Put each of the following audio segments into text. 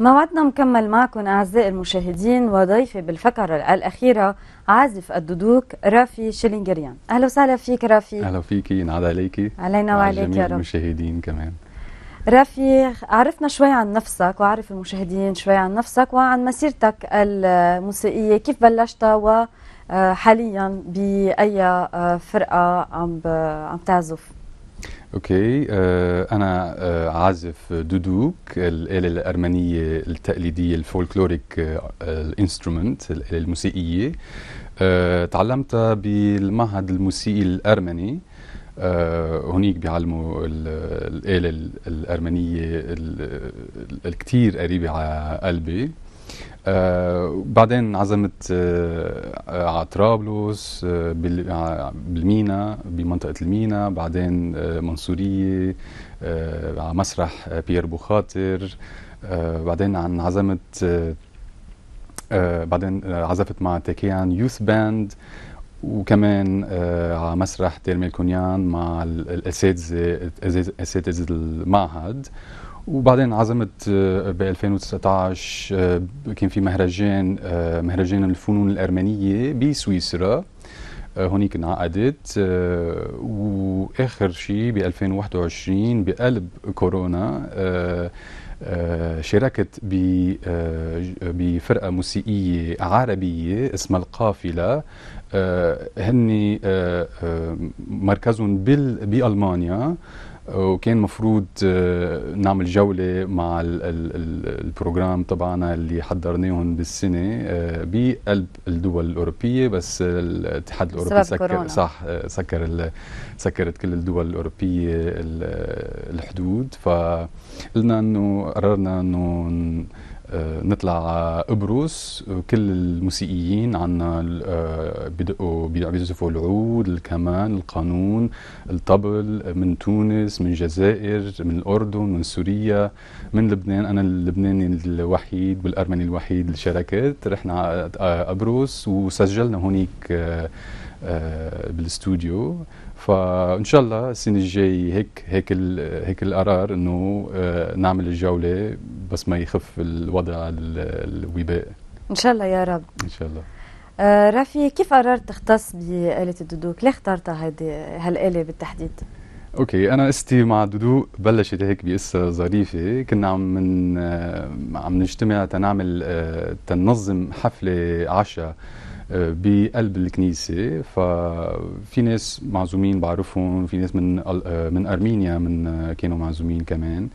موعدنا مكمل معكم أعزائي المشاهدين وضيفي بالفقرة الأخيرة عازف الدودوك رافي شيلينجريان أهلا وسهلا فيك رافي أهلا فيكي ينعاد عليكي علينا وعليك يا رب المشاهدين كمان رافي عرفنا شوي عن نفسك وعرف المشاهدين شوي عن نفسك وعن مسيرتك الموسيقية كيف بلشتها وحاليا بأي فرقة عم عم تعزف اوكي آه، انا آه، عازف دودوك الاله الارمنيه التقليديه الفولكلوريك آه، الانسترومنت الاله الموسيقيه تعلمتها بالمعهد الموسيقي الارمني هونيك بيعلموا الاله الارمنيه الكتير قريبه على قلبي آه بعدين عزمت آه, آه، على طرابلس آه،, آه بالمينا بمنطقه المينا بعدين آه، منصوريه على مسرح بيير بوخاطر بعدين انعزمت بعدين عزفت مع تيكيان يوث باند وكمان على مسرح تيرمي الكونيان مع الاساتذه اساتذه المعهد وبعدين عزمت آه، ب 2019 آه، كان في مهرجان آه، مهرجان الفنون الارمنيه بسويسرا هونيك انعقدت واخر شيء ب 2021 بقلب كورونا شاركت بفرقه موسيقيه عربيه اسمها القافله هني مركزهم بالمانيا وكان مفروض آه، نعمل جولة مع البروجرام تبعنا اللي حضرناهم بالسنة آه، بقلب الدول الأوروبية بس الاتحاد الأوروبي سكر كورونا. صح آه، سكر سكرت كل الدول الأوروبية الحدود فقلنا أنه قررنا أنه نطلع قبرص كل الموسيقيين عنا آه، بدقوا بيعزفوا العود الكمان القانون الطبل من تونس من الجزائر من الاردن من سوريا من لبنان انا اللبناني الوحيد والارمني الوحيد اللي شاركت رحنا قبرص آه، وسجلنا هونيك آه، آه، بالاستوديو فان شاء الله السنه الجاي هيك هيك هيك القرار انه آه، نعمل الجوله بس ما يخف الوضع الوباء ان شاء الله يا رب ان شاء الله آه، رافي كيف قررت تختص بآلة الدودوك؟ ليه اخترتها هيدي هالآلة بالتحديد؟ اوكي انا قصتي مع الدودوك بلشت هيك بقصه ظريفه كنا عم من عم نجتمع تنعمل تنظم حفله عشاء آه، بقلب الكنيسه ففي ناس معزومين بعرفهم في ناس من آه، من ارمينيا من آه، كانوا معزومين كمان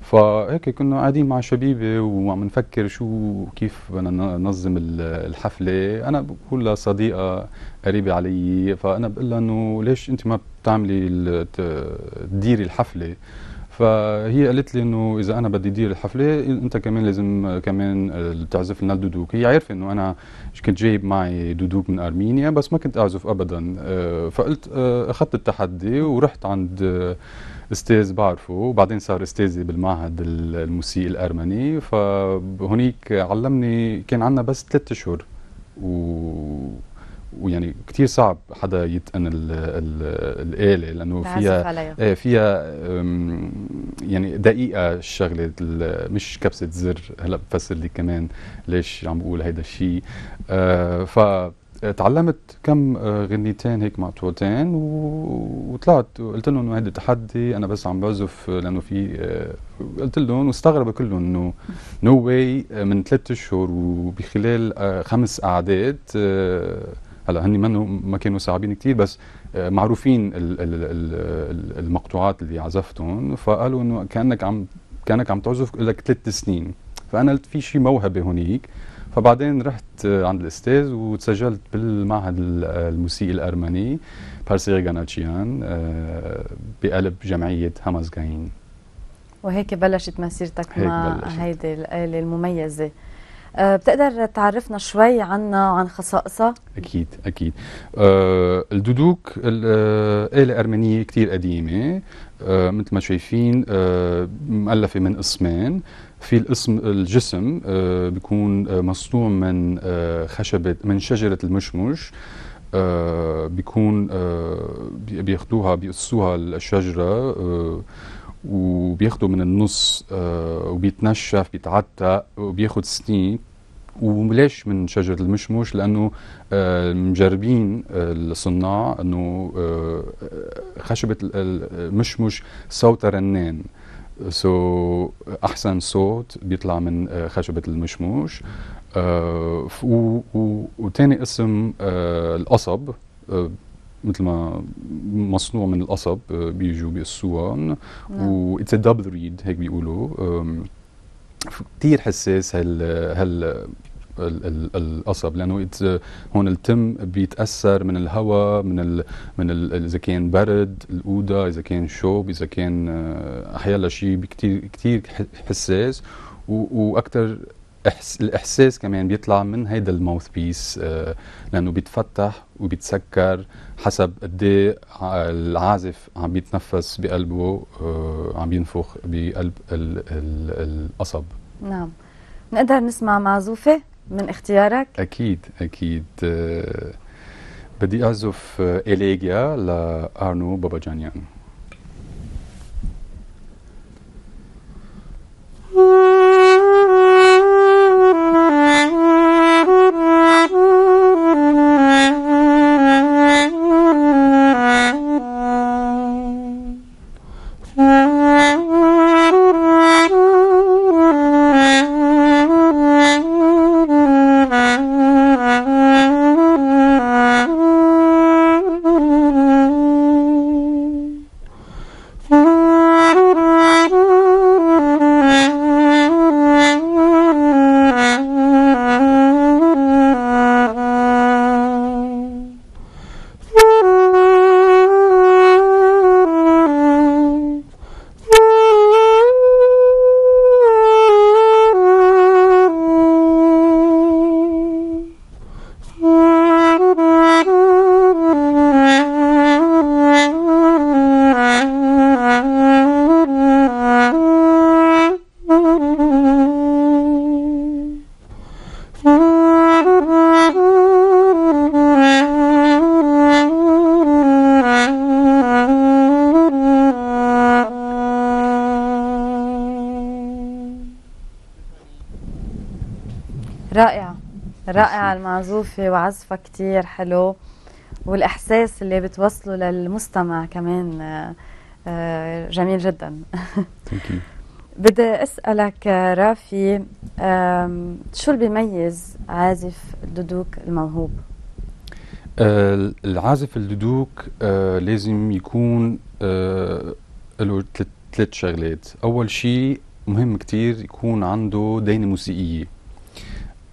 فهيك كنا قاعدين مع شبيبه وعم نفكر شو كيف بدنا ننظم الحفله انا بقول لصديقه قريبه علي فانا بقول لها انه ليش انت ما بتعملي تديري الحفله فهي قالت لي انه اذا انا بدي ادير الحفله انت كمان لازم كمان تعزف لنا الدودوك هي عارفه انه انا كنت جايب معي دودوك من ارمينيا بس ما كنت اعزف ابدا آه، فقلت آه، اخذت التحدي ورحت عند آه، استاذ بعرفه وبعدين صار استاذي بالمعهد الموسيقي الارمني فهونيك علمني كان عندنا بس ثلاثة اشهر و ويعني كثير صعب حدا يتقن الاله لانه فيها ايه فيها يعني دقيقه الشغله مش كبسه زر هلا بفسر لك كمان ليش عم بقول هيدا الشيء آه، ف تعلمت كم آه، غنيتين هيك معطوتين وطلعت وقلت لهم انه هذا تحدي انا بس عم بعزف لانه في قلت لهم واستغربوا كلهم انه نو واي من ثلاث اشهر وبخلال خمس قعدات هلا هن منو ما كانوا صعبين كثير بس آه، معروفين المقطوعات اللي عزفتهم فقالوا انه كانك عم كانك عم تعزف لك ثلاث سنين فانا قلت في شيء موهبه هنيك فبعدين رحت عند الاستاذ وتسجلت بالمعهد الموسيقي الارمني بارسي غاناتشيان آه، بقلب جمعيه همزغاين وهيك بلشت مسيرتك مع هيدي الاله المميزه آه، بتقدر تعرفنا شوي عنها عن خصائصها؟ اكيد اكيد أه الدودوك آه، آلة أرمنية كثير قديمة أه مثل ما شايفين أه مؤلفة من قسمين في القسم الجسم أه بيكون آه، مصنوع من خشبة من شجرة المشمش آه بيكون آه بياخدوها بيقصوها الشجره آه وبياخدوا من النص آه وبيتنشف بيتعتق وبياخد سنين وليش من شجرة المشمش لانه آه، مجربين آه، الصناع انه آه، خشبه المشمش صوتها رنان سو احسن صوت بيطلع من خشبه المشمش وثاني اسم القصب مثل ما مصنوع من القصب بيجوا بيقصوهم نعم. و اتس دبل ريد هيك بيقولوا كثير حساس هال هال القصب لانه آه، هون التم بيتاثر من الهواء من ال من ال اذا كان برد الاوضه اذا كان شوب اذا كان آه، احيانا شيء كثير كثير حساس واكثر الاحساس كمان بيطلع من هيدا الماوث بيس آه، لانه بيتفتح وبيتسكر حسب قد إيه العازف عم بيتنفس بقلبه عم بينفخ بقلب القصب نعم نقدر نسمع معزوفه من اختيارك؟ أكيد أكيد آه، بدي أعزف آه، إليجيا لأرنو جانيان. رائعة المعزوفة وعزفها كتير حلو والإحساس اللي بتوصله للمستمع كمان آه، آه، جميل جدا بدي أسألك رافي شو اللي بيميز عازف الدودوك الموهوب؟ آه، العازف الدودوك لازم يكون له ثلاث شغلات أول شيء مهم كتير يكون عنده دينة موسيقية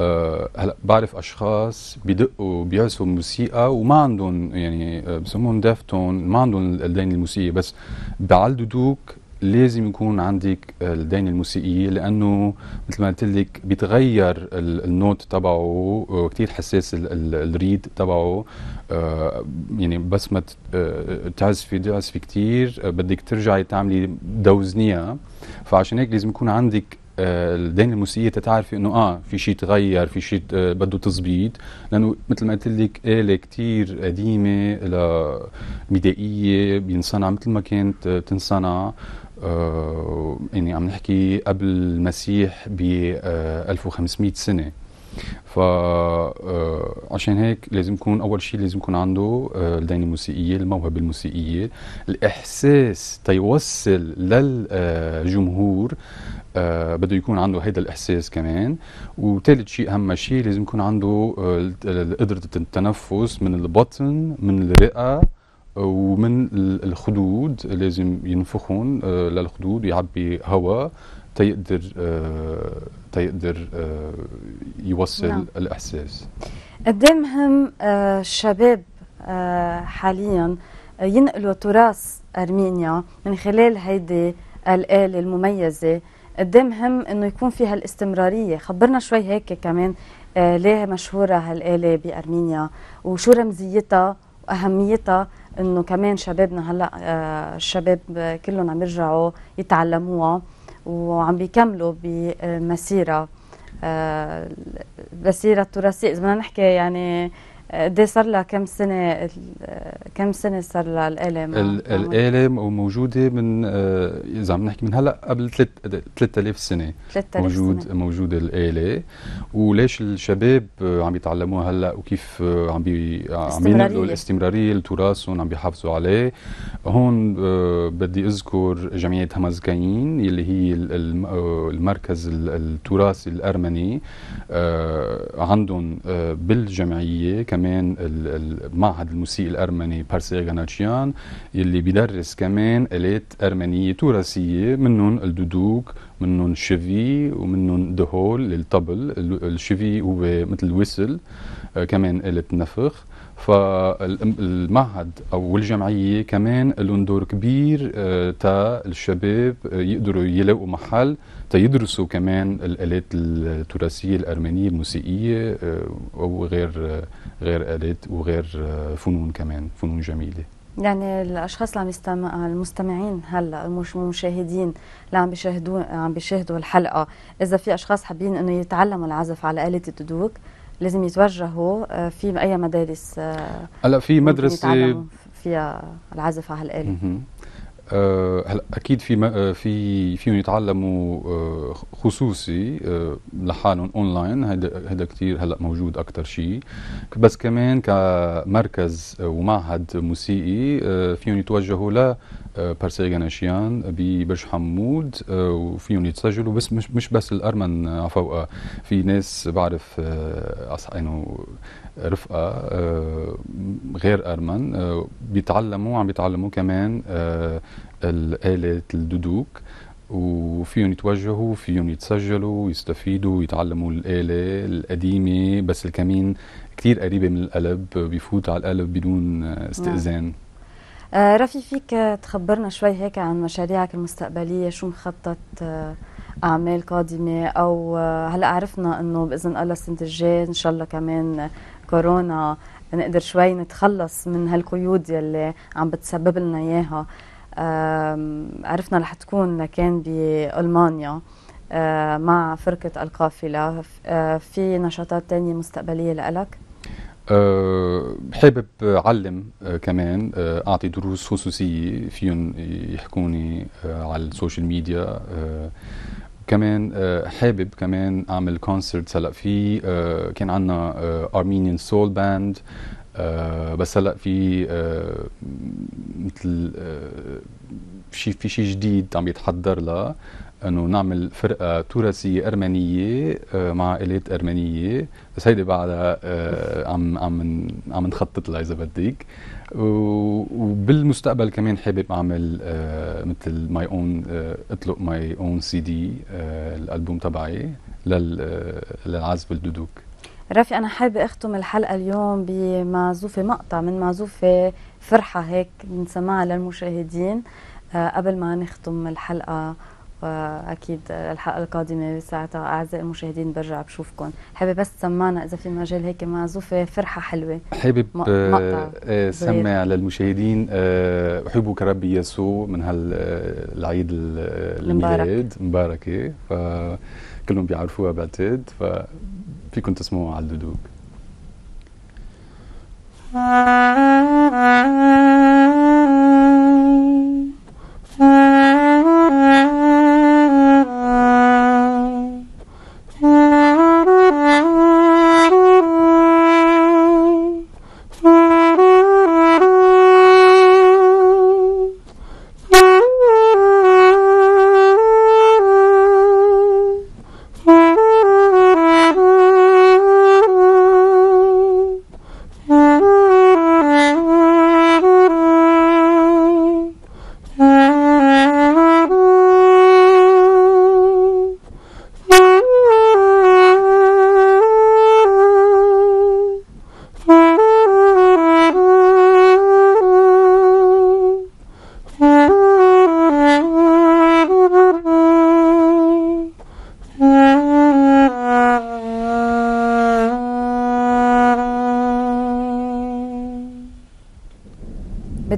آه هلا بعرف اشخاص بدقوا بيعزفوا موسيقى وما عندهم يعني آه، بسموهم دافتون ما عندهم الدين الموسيقيه بس دوك لازم يكون عندك الدين الموسيقيه لانه مثل ما قلت لك بيتغير النوت تبعه كثير حساس الريد تبعه آه، يعني بس ما آه، تعزفي تعزفي كثير بدك ترجعي تعملي دوزنيها فعشان هيك لازم يكون عندك الدين الموسيقيه تتعرفي انه اه في شيء تغير في شيء آه، بده تزبيط لانه مثل ما قلت لك اله كثير قديمه بدائيه بينصنع مثل ما كانت آه، تنصنع آه يعني عم نحكي قبل المسيح ب آه 1500 سنه فعشان آه، هيك لازم يكون اول شيء لازم يكون عنده آه، الدينه الموسيقيه الموهبه الموسيقيه الاحساس تيوصل للجمهور آه، بده يكون عنده هيدا الاحساس كمان وثالث شيء اهم شيء لازم يكون عنده قدره التنفس من البطن من الرئه ومن الخدود لازم ينفخهم للخدود يعبي هواء تيقدر يقدر آه، يوصل نعم. الاحساس قدامهم مهم آه، الشباب آه، حاليا ينقلوا تراث ارمينيا من خلال هيدي الاله المميزه قدامهم مهم انه يكون فيها الاستمراريه خبرنا شوي هيك كمان ليه مشهوره هالاله بارمينيا وشو رمزيتها واهميتها انه كمان شبابنا هلا الشباب كلهم عم يرجعوا يتعلموها وعم بيكملوا بمسيره آه، مسيره تراثيه اذا بدنا نحكي يعني قد صار لها كم سنه كم سنه صار لها الالم الالم وموجوده من آه، اذا عم نحكي من هلا قبل 3000 سنه 3000 موجود سنة. موجود الاله وليش الشباب آه، عم يتعلموها هلا وكيف آه، عم بي عم ينقلوا الاستمراريه لتراثهم عم بيحافظوا عليه هون بدي اذكر جمعيه همزكاين كاين اللي هي المركز التراثي الارمني عندهم بالجمعيه كمان معهد الموسيقى الارمني بارسي غاناتشيان يلي بيدرس كمان الات ارمنيه تراثيه منهم الدودوك منهم الشفي ومنهم دهول للطبل الشفي هو مثل ويسل آه، كمان اله نفخ فالمعهد او الجمعيه كمان لهم دور كبير آه، تا الشباب آه، يقدروا يلاقوا محل تا يدرسوا كمان الالات التراثيه الارمنيه الموسيقيه آه، وغير غير الات وغير فنون كمان فنون جميله يعني الاشخاص اللي عم يستمع المستمعين هلا مش المشاهدين اللي عم بيشاهدوا عم بيشاهدوا الحلقه اذا في اشخاص حابين انه يتعلموا العزف على اله الدودوك لازم يتوجهوا آه، في اي مدارس آه، هلا في مدرسه فيها العزف على الاله آه، هلا اكيد في في فيهم يتعلموا خصوصي لحالهم اونلاين هيدا هيدا كثير هلا موجود اكثر شيء بس كمان كمركز ومعهد موسيقي فيهم يتوجهوا ل بارسي غناشيان ببرج حمود آه، وفيهم يتسجلوا بس مش مش بس الارمن عفوا آه، في ناس بعرف آه، انه رفقه غير ارمن بيتعلموا عم بيتعلموا كمان الآلة الدودوك وفيهم يتوجهوا فيهم يتسجلوا يستفيدوا يتعلموا الآلة القديمة بس الكمين كتير قريبة من القلب بيفوت على القلب بدون استئذان آه، رفي فيك آه، تخبرنا شوي هيك عن مشاريعك المستقبلية شو مخطط آه، أعمال قادمة أو هلأ عرفنا أنه بإذن الله السنة الجاية إن شاء الله كمان كورونا نقدر شوي نتخلص من هالقيود يلي عم بتسبب لنا إياها عرفنا رح تكون لكان بألمانيا مع فرقة القافلة في نشاطات تانية مستقبلية لإلك؟ أه حابب أعلم أه،, أه كمان أه أعطي دروس خصوصية فيهم يحكوني أه، على السوشيال ميديا أه، كمان حابب كمان أعمل كونسرت هلا في كان عندنا أرمينيان سول باند بس هلا في مثل أه في شيء جديد عم يتحضر أه انه نعمل فرقه تراثيه ارمنيه آه، مع الات ارمنيه بس هيدي بعدها آه، عم عم عم نخطط لها اذا بدك وبالمستقبل كمان حابب اعمل آه، مثل ماي اون اطلق ماي اون سي دي الالبوم تبعي للعزف الدودوك رفي انا حابه اختم الحلقه اليوم بمعزوفه مقطع من معزوفه فرحه هيك بنسمعها للمشاهدين قبل ما نختم الحلقه واكيد الحلقه القادمه ساعتها اعزائي المشاهدين برجع بشوفكم حابب بس سمعنا اذا في مجال هيك معزوفه فرحه حلوه حابب آه،, آه سمع للمشاهدين آه احبك ربي يسوع من هالعيد آه، آه، الميلاد مباركه فكلهم بيعرفوها بعتقد ففيكم تسمعوها على الدودوك Thank you.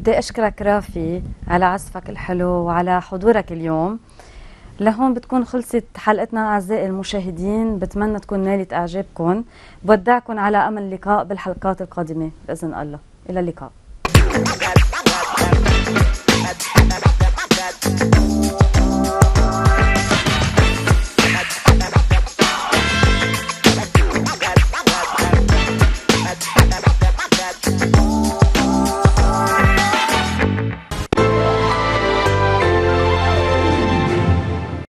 بدي أشكرك رافي على عزفك الحلو وعلى حضورك اليوم لهون بتكون خلصت حلقتنا أعزائي المشاهدين بتمنى تكون نالت إعجابكم بودعكم على أمل لقاء بالحلقات القادمة بإذن الله إلى اللقاء